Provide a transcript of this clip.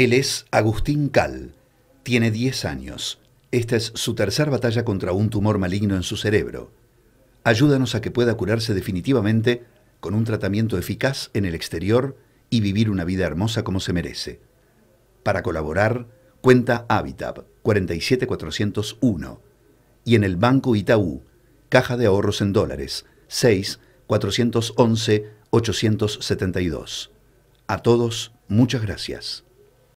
Él es Agustín Cal, tiene 10 años. Esta es su tercera batalla contra un tumor maligno en su cerebro. Ayúdanos a que pueda curarse definitivamente con un tratamiento eficaz en el exterior y vivir una vida hermosa como se merece. Para colaborar, cuenta Habitat 47401 y en el Banco Itaú, Caja de Ahorros en Dólares 6 411 872. A todos, muchas gracias.